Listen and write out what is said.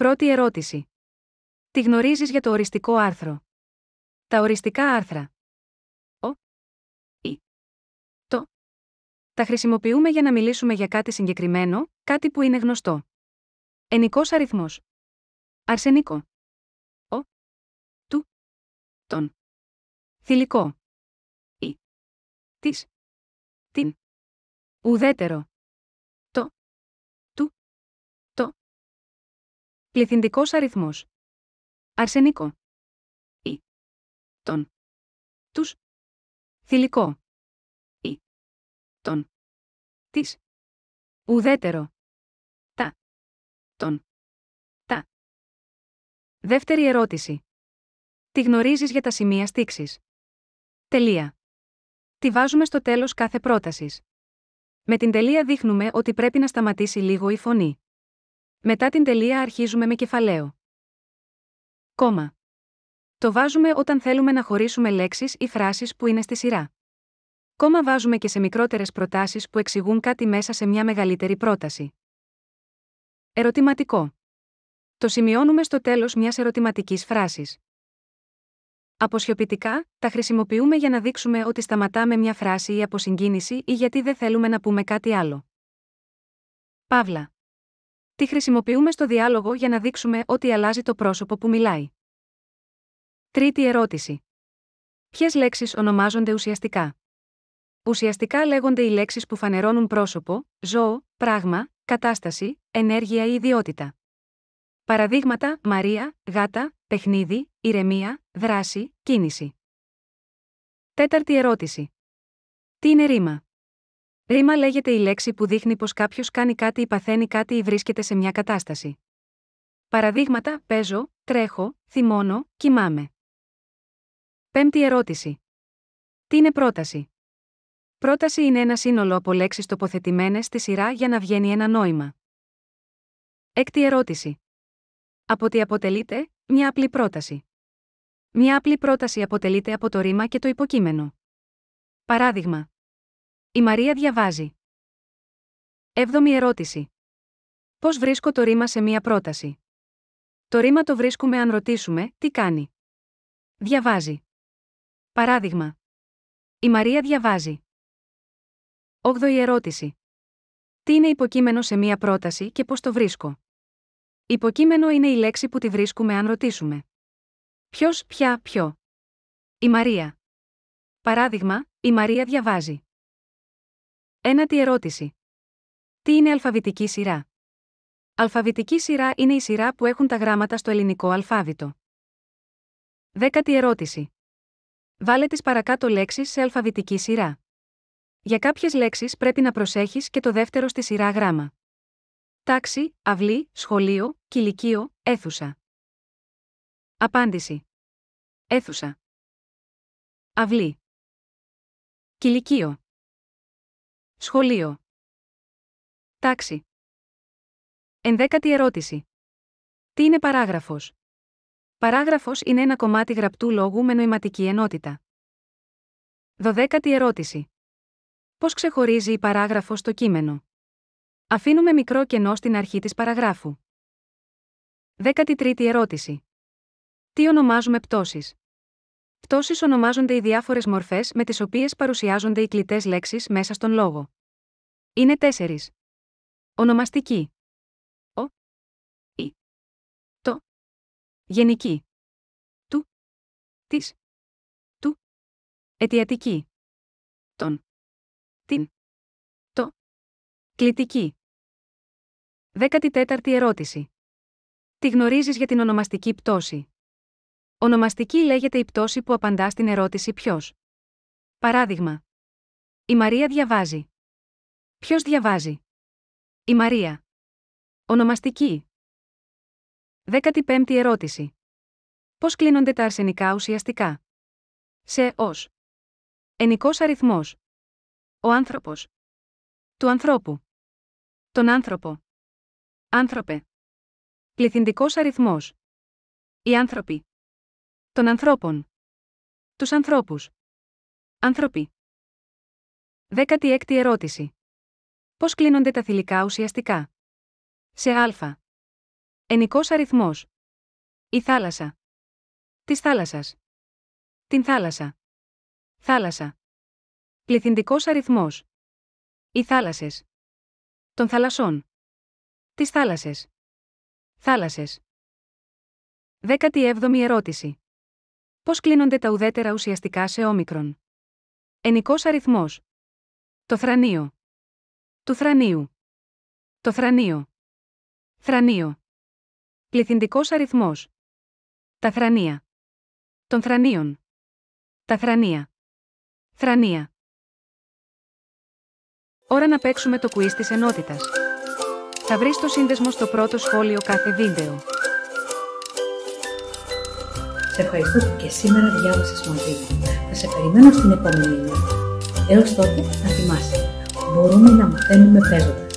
Πρώτη ερώτηση. Τι γνωρίζεις για το οριστικό άρθρο. Τα οριστικά άρθρα. Ο. Η. Το. Τα χρησιμοποιούμε για να μιλήσουμε για κάτι συγκεκριμένο, κάτι που είναι γνωστό. Ενικός αριθμός. Αρσενικό. Ο. Του. Τον. Θηλυκό. Η. Της. Την. Ουδέτερο. Πληθυντικός αριθμός. Αρσενικό. Ή. Τον. Τους. Θηλυκό. Ή. Τον. Της. Ουδέτερο. Τα. Τον. Τα. Δεύτερη ερώτηση. Τι γνωρίζεις για τα σημεία στήξης. Τελεία. Τη βάζουμε στο τέλος κάθε πρότασης. Με την τελεία δείχνουμε ότι πρέπει να σταματήσει λίγο η φωνή. Μετά την τελεία αρχίζουμε με κεφαλαίο. Κόμμα. Το βάζουμε όταν θέλουμε να χωρίσουμε λέξεις ή φράσεις που είναι στη σειρά. Κόμμα βάζουμε και σε μικρότερες προτάσεις που εξηγούν κάτι μέσα σε μια μεγαλύτερη πρόταση. Ερωτηματικό. Το σημειώνουμε στο τέλος μιας ερωτηματικής φράσης. Αποσιοποιητικά, τα χρησιμοποιούμε για να δείξουμε ότι σταματάμε μια φράση ή από ή γιατί δεν θέλουμε να πούμε κάτι άλλο. Παύλα. Τη χρησιμοποιούμε στο διάλογο για να δείξουμε ότι αλλάζει το πρόσωπο που μιλάει. Τρίτη ερώτηση. Ποιες λέξεις ονομάζονται ουσιαστικά. Ουσιαστικά λέγονται οι λέξεις που φανερώνουν πρόσωπο, ζώο, πράγμα, κατάσταση, ενέργεια ή ιδιότητα. Παραδείγματα: Μαρία, γάτα, παιχνίδι, ηρεμία, δράση, κίνηση. Τέταρτη ερώτηση. Τι είναι ρήμα. Ρήμα λέγεται η λέξη που δείχνει πως κάποιος κάνει κάτι ή παθαίνει κάτι ή βρίσκεται σε μια κατάσταση. Παραδείγματα: Παίζω, τρέχω, θυμώνω, κοιμάμαι. Πέμπτη ερώτηση. Τι είναι πρόταση. Πρόταση είναι ένα σύνολο από λέξεις τοποθετημένες στη σειρά για να βγαίνει ένα νόημα. Έκτη ερώτηση. Από τι αποτελείται, μια απλή πρόταση. Μια απλή πρόταση αποτελείται από το ρήμα και το υποκείμενο. Παράδειγμα. Η Μαρία διαβάζει. 7η ερώτηση. Πώς βρίσκω το ρήμα σε μία πρόταση. Το ρήμα το βρίσκουμε αν ρωτήσουμε τι κάνει. Διαβάζει. Παράδειγμα. Μαρία διαβάζει. 8η ερώτηση. Τι είναι υποκείμενο σε μία πρόταση και πώς το βρίσκω. Υποκείμενο είναι η λέξη που τη βρίσκουμε αν ρωτήσουμε. Ποιος, πια, ποιο. Η Μαρία. Παράδειγμα, η Μαρία διαβάζει. Ένατη ερώτηση. Τι είναι αλφαβητική σειρά. Αλφαβητική σειρά είναι η σειρά που έχουν τα γράμματα στο ελληνικό αλφάβητο. Δέκατη ερώτηση. Βάλε τις παρακάτω λέξεις σε αλφαβητική σειρά. Για κάποιες λέξεις πρέπει να προσέχεις και το δεύτερο στη σειρά γράμμα. Τάξη, αυλή, σχολείο, κηλικείο, αίθουσα. Απάντηση. Αίθουσα. Αυλή. Κηλικείο. Σχολείο. Τάξη. Ενδέκατη ερώτηση. Τι είναι παράγραφος. Παράγραφος είναι ένα κομμάτι γραπτού λόγου με νοηματική ενότητα. Δωδέκατη ερώτηση. Πώς ξεχωρίζει η παράγραφος το κείμενο. Αφήνουμε μικρό κενό στην αρχή της παραγραφου Δέκατη τρίτη ερώτηση. Τι ονομάζουμε πτώσεις. Πτώσεις ονομάζονται οι διάφορες μορφές με τις οποίες παρουσιάζονται οι κλητές λέξεις μέσα στον λόγο. Είναι τέσσερις. Ονομαστική. Ο. Η. Το. Γενική. Του. Της. Του. Αιτιατική. Τον. Την. Το. κλητικη Δέκατη τέταρτη ερώτηση. Τι γνωρίζεις για την ονομαστική πτώση. Ονομαστική λέγεται η πτώση που απαντά στην ερώτηση ποιος. Παράδειγμα. Η Μαρία διαβάζει. Ποιος διαβάζει. Η Μαρία. Ονομαστική. 15η ερώτηση. Πώς κλείνονται τα αρσενικά ουσιαστικά. Σε ως. Ενικός αριθμός. Ο άνθρωπος. Του ανθρώπου. Τον άνθρωπο. Άνθρωπε. Πληθυντικός αριθμός. Οι άνθρωποι των ανθρώπων. Τους ανθρώπους. ανθρωποι Δέκατη 16η ερώτηση. Πώς κλείνονται τα θηλυκά ουσιαστικά. Σε α. Ενικός αριθμός. Η θάλασσα. Της θάλασσας. Την θάλασσα. Θάλασσα. Πληθυντικός αριθμός. Οι θάλασσες. Των θαλασσών. Τι θάλασσες. Δέκατη έβδομη ερώτηση. Πώς κλείνονται τα ουδέτερα ουσιαστικά σε όμικρον. Ενικός αριθμός. Το θρανίο. Του θρανίου. Το θρανίο. Θρανίο. Πληθυντικός αριθμός. Τα θρανία. Των θρανίων. Τα θρανία. Θρανία. Ώρα να παίξουμε το κουί της ενότητας. Θα βρεις το σύνδεσμο στο πρώτο σχόλιο κάθε βίντεο. Σε ευχαριστώ που και σήμερα διάβασες μαζί μου. Θα σε περιμένω στην επόμενη μέρα. Έως τότε, να θυμάσαι, μπορούμε να μαθαίνουμε παίζοντας.